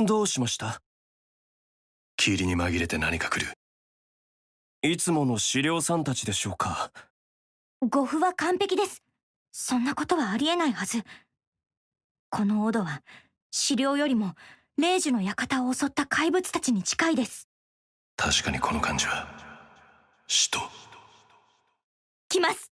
どうしました霧に紛れて何か来るいつもの資料さんたちでしょうか語符は完璧ですそんなことはありえないはずこのオドは資料よりも明治の館を襲った怪物たちに近いです確かにこの感じは死と来ます